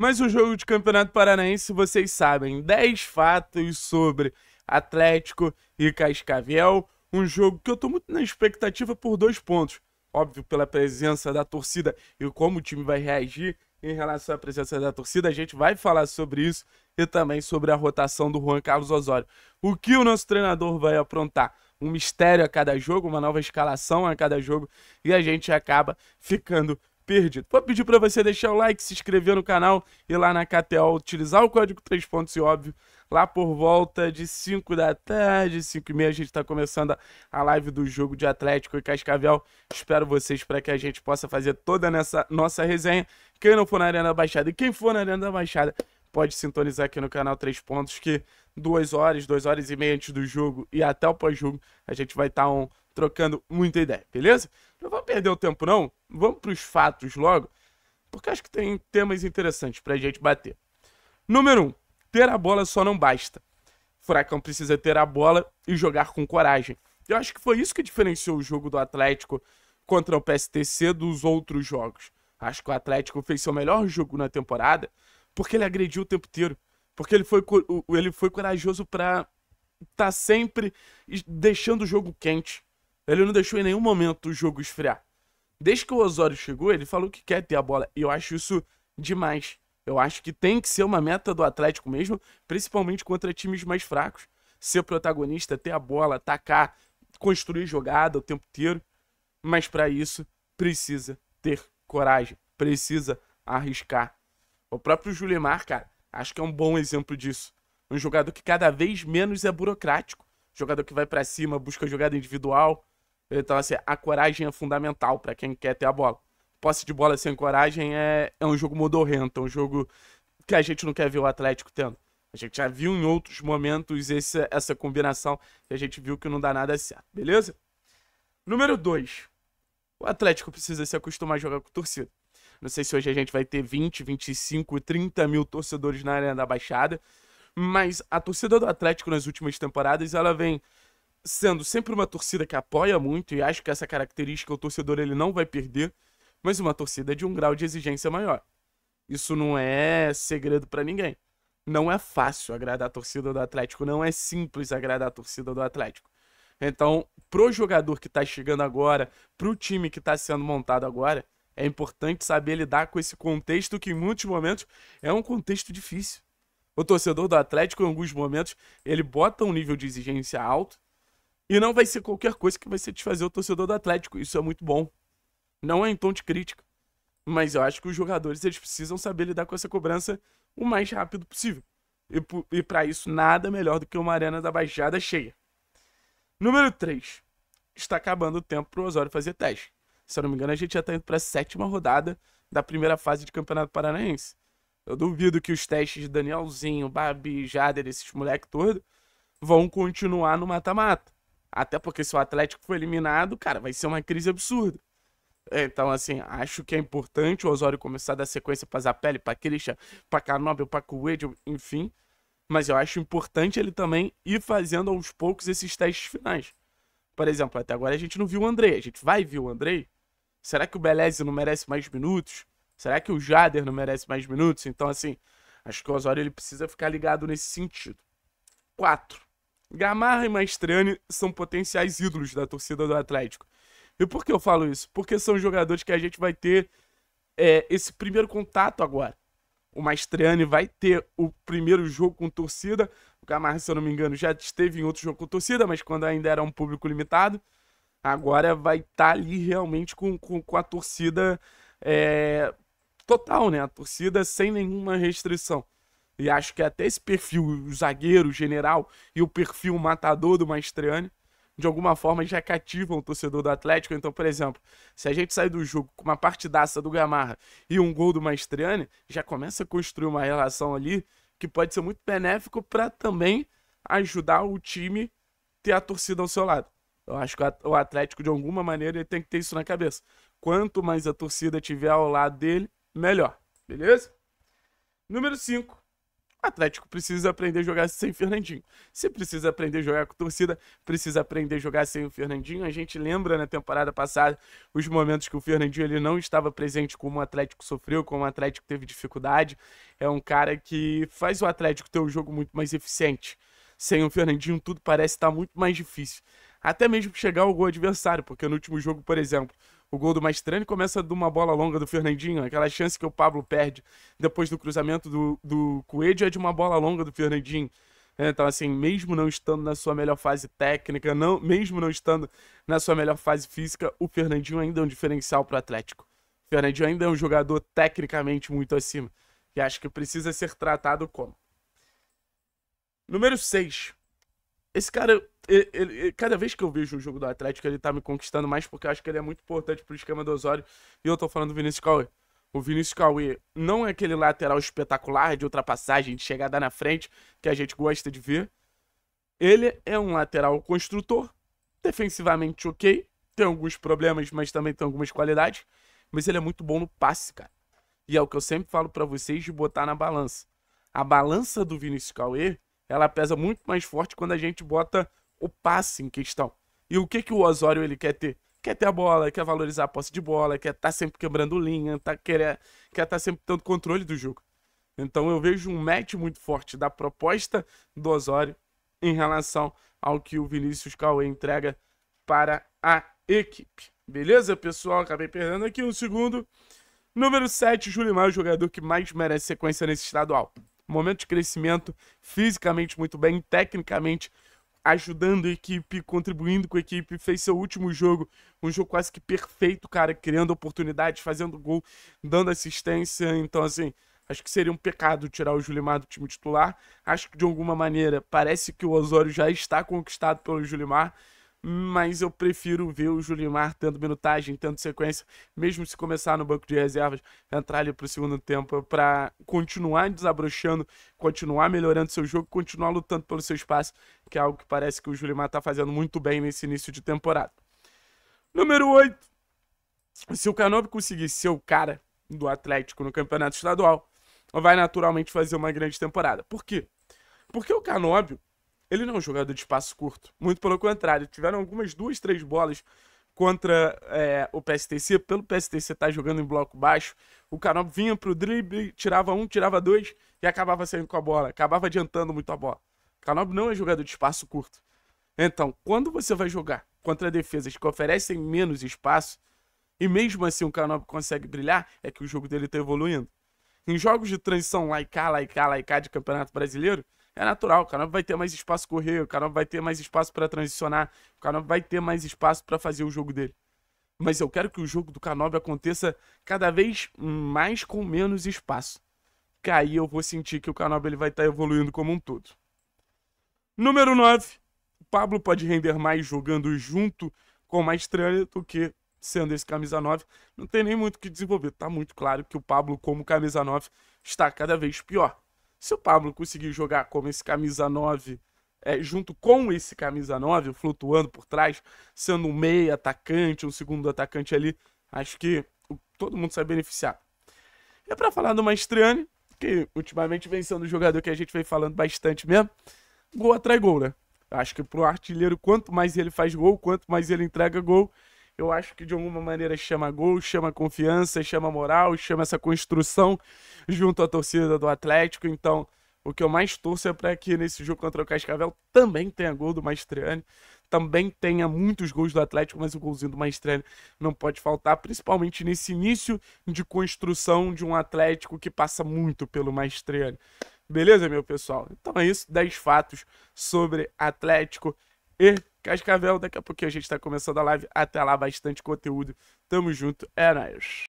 Mas o jogo de Campeonato Paranaense, vocês sabem, 10 fatos sobre Atlético e Cascavel. Um jogo que eu tô muito na expectativa por dois pontos. Óbvio, pela presença da torcida e como o time vai reagir em relação à presença da torcida. A gente vai falar sobre isso e também sobre a rotação do Juan Carlos Osório. O que o nosso treinador vai aprontar? Um mistério a cada jogo, uma nova escalação a cada jogo e a gente acaba ficando perdido. Vou pedir para você deixar o like, se inscrever no canal e lá na KTO utilizar o código 3 pontos e óbvio. Lá por volta de 5 da tarde, 5 e meia, a gente está começando a live do jogo de Atlético e Cascavel. Espero vocês para que a gente possa fazer toda nessa nossa resenha. Quem não for na Arena Baixada e quem for na Arena Baixada, pode sintonizar aqui no canal 3 Pontos, que duas horas, duas horas e meia antes do jogo e até o pós-jogo, a gente vai estar tá trocando muita ideia, beleza? Não vamos perder o tempo não, vamos para os fatos logo, porque acho que tem temas interessantes para a gente bater. Número 1, um, ter a bola só não basta. Furacão precisa ter a bola e jogar com coragem. Eu acho que foi isso que diferenciou o jogo do Atlético contra o PSTC dos outros jogos. Acho que o Atlético fez seu melhor jogo na temporada porque ele agrediu o tempo inteiro. Porque ele foi, ele foi corajoso para estar tá sempre deixando o jogo quente. Ele não deixou em nenhum momento o jogo esfriar. Desde que o Osório chegou, ele falou que quer ter a bola. E eu acho isso demais. Eu acho que tem que ser uma meta do Atlético mesmo, principalmente contra times mais fracos. Ser protagonista, ter a bola, atacar, construir jogada o tempo inteiro. Mas para isso, precisa ter coragem, precisa arriscar. O próprio Julimar, cara, acho que é um bom exemplo disso. Um jogador que cada vez menos é burocrático. Jogador que vai para cima, busca jogada individual, então, assim, a coragem é fundamental para quem quer ter a bola. Posse de bola sem coragem é, é um jogo modorrento, é um jogo que a gente não quer ver o Atlético tendo. A gente já viu em outros momentos esse, essa combinação e a gente viu que não dá nada certo, beleza? Número 2. O Atlético precisa se acostumar a jogar com torcida. Não sei se hoje a gente vai ter 20, 25, 30 mil torcedores na Arena da Baixada, mas a torcida do Atlético nas últimas temporadas ela vem sendo sempre uma torcida que apoia muito, e acho que essa característica o torcedor ele não vai perder, mas uma torcida de um grau de exigência maior. Isso não é segredo para ninguém. Não é fácil agradar a torcida do Atlético, não é simples agradar a torcida do Atlético. Então, pro jogador que tá chegando agora, pro time que tá sendo montado agora, é importante saber lidar com esse contexto que em muitos momentos é um contexto difícil. O torcedor do Atlético, em alguns momentos, ele bota um nível de exigência alto e não vai ser qualquer coisa que vai satisfazer o torcedor do Atlético. Isso é muito bom. Não é em tom de crítica. Mas eu acho que os jogadores eles precisam saber lidar com essa cobrança o mais rápido possível. E, e para isso, nada melhor do que uma arena da Baixada cheia. Número 3. Está acabando o tempo para o Osório fazer teste. Se eu não me engano, a gente já está indo para a sétima rodada da primeira fase de Campeonato Paranaense. Eu duvido que os testes de Danielzinho, Babi, Jader, esses moleque todo, vão continuar no mata-mata. Até porque se o Atlético for eliminado, cara, vai ser uma crise absurda. É, então, assim, acho que é importante o Osório começar a dar sequência pra Zapelli, pra Christian, pra Canobel, pra Coelho, enfim. Mas eu acho importante ele também ir fazendo aos poucos esses testes finais. Por exemplo, até agora a gente não viu o Andrei. A gente vai ver o Andrei? Será que o Belezzi não merece mais minutos? Será que o Jader não merece mais minutos? Então, assim, acho que o Osório ele precisa ficar ligado nesse sentido. 4. Gamarra e Maestrani são potenciais ídolos da torcida do Atlético. E por que eu falo isso? Porque são jogadores que a gente vai ter é, esse primeiro contato agora. O Maestrani vai ter o primeiro jogo com torcida. O Gamarra, se eu não me engano, já esteve em outro jogo com torcida, mas quando ainda era um público limitado. Agora vai estar tá ali realmente com, com, com a torcida é, total, né? A torcida sem nenhuma restrição. E acho que é até esse perfil, zagueiro, general e o perfil matador do Maestriani, de alguma forma já cativam o torcedor do Atlético. Então, por exemplo, se a gente sair do jogo com uma partidaça do Gamarra e um gol do Maestriani, já começa a construir uma relação ali que pode ser muito benéfico para também ajudar o time ter a torcida ao seu lado. Eu acho que o Atlético, de alguma maneira, ele tem que ter isso na cabeça. Quanto mais a torcida tiver ao lado dele, melhor. Beleza? Número 5. Atlético precisa aprender a jogar sem Fernandinho. Se precisa aprender a jogar com torcida, precisa aprender a jogar sem o Fernandinho. A gente lembra na temporada passada os momentos que o Fernandinho ele não estava presente, como o Atlético sofreu, como o Atlético teve dificuldade. É um cara que faz o Atlético ter um jogo muito mais eficiente. Sem o Fernandinho, tudo parece estar muito mais difícil. Até mesmo chegar ao gol adversário, porque no último jogo, por exemplo, o gol do Maestrani começa de uma bola longa do Fernandinho, aquela chance que o Pablo perde depois do cruzamento do, do Coelho é de uma bola longa do Fernandinho. É, então, assim, mesmo não estando na sua melhor fase técnica, não, mesmo não estando na sua melhor fase física, o Fernandinho ainda é um diferencial para o Atlético. O Fernandinho ainda é um jogador tecnicamente muito acima, que acho que precisa ser tratado como. Número 6. Esse cara, ele, ele, cada vez que eu vejo o jogo do Atlético, ele tá me conquistando mais porque eu acho que ele é muito importante pro esquema do Osório. E eu tô falando do Vinícius Cauê. O Vinícius Cauê não é aquele lateral espetacular de ultrapassagem, de chegada na frente, que a gente gosta de ver. Ele é um lateral construtor, defensivamente ok, tem alguns problemas, mas também tem algumas qualidades. Mas ele é muito bom no passe, cara. E é o que eu sempre falo para vocês de botar na balança. A balança do Vinícius Cauê ela pesa muito mais forte quando a gente bota o passe em questão. E o que, que o Osório ele quer ter? Quer ter a bola, quer valorizar a posse de bola, quer estar tá sempre quebrando linha, tá, quer estar tá sempre tendo controle do jogo. Então eu vejo um match muito forte da proposta do Osório em relação ao que o Vinícius Cauê entrega para a equipe. Beleza, pessoal? Acabei perdendo aqui um segundo. Número 7, Júlio Maia, o jogador que mais merece sequência nesse estadual momento de crescimento, fisicamente muito bem, tecnicamente ajudando a equipe, contribuindo com a equipe, fez seu último jogo, um jogo quase que perfeito, cara, criando oportunidades, fazendo gol, dando assistência, então assim, acho que seria um pecado tirar o Julimar do time titular, acho que de alguma maneira parece que o Osório já está conquistado pelo Julimar, mas eu prefiro ver o Julimar tendo minutagem, tendo sequência, mesmo se começar no banco de reservas, entrar ali para o segundo tempo para continuar desabrochando, continuar melhorando seu jogo, continuar lutando pelo seu espaço, que é algo que parece que o Julimar está fazendo muito bem nesse início de temporada. Número 8. Se o Canobi conseguir ser o cara do Atlético no campeonato estadual, vai naturalmente fazer uma grande temporada. Por quê? Porque o Canóbio ele não é um jogador de espaço curto. Muito pelo contrário, tiveram algumas duas, três bolas contra é, o PSTC, pelo PSTC estar tá jogando em bloco baixo, o Canop vinha pro drible, tirava um, tirava dois e acabava saindo com a bola, acabava adiantando muito a bola. O não é jogador de espaço curto. Então, quando você vai jogar contra defesas que oferecem menos espaço, e mesmo assim o Canop consegue brilhar, é que o jogo dele está evoluindo. Em jogos de transição, laicá, laicá, laicá de Campeonato Brasileiro, é natural. O Canova vai ter mais espaço correr, o Canova vai ter mais espaço para transicionar, o Canova vai ter mais espaço para fazer o jogo dele. Mas eu quero que o jogo do Canova aconteça cada vez mais com menos espaço. Que aí eu vou sentir que o Canova ele vai estar tá evoluindo como um todo. Número 9. O Pablo pode render mais jogando junto com mais estrela do que sendo esse camisa 9. Não tem nem muito o que desenvolver. Tá muito claro que o Pablo, como camisa 9, está cada vez pior. Se o Pablo conseguir jogar como esse camisa 9, é, junto com esse camisa 9, flutuando por trás, sendo um meio atacante, um segundo atacante ali, acho que todo mundo sai beneficiar. É para falar do Maestriani, que ultimamente vem sendo um jogador que a gente vem falando bastante mesmo. Gol atrai gol, né? Acho que pro artilheiro, quanto mais ele faz gol, quanto mais ele entrega gol, eu acho que de alguma maneira chama gol, chama confiança, chama moral, chama essa construção junto à torcida do Atlético. Então, o que eu mais torço é para que nesse jogo contra o Cascavel também tenha gol do Maestriani, também tenha muitos gols do Atlético, mas o golzinho do Maestriani não pode faltar, principalmente nesse início de construção de um Atlético que passa muito pelo Maestriani. Beleza, meu pessoal? Então é isso, 10 fatos sobre Atlético e Cascavel. Daqui a pouquinho a gente está começando a live. Até lá, bastante conteúdo. Tamo junto. É nóis.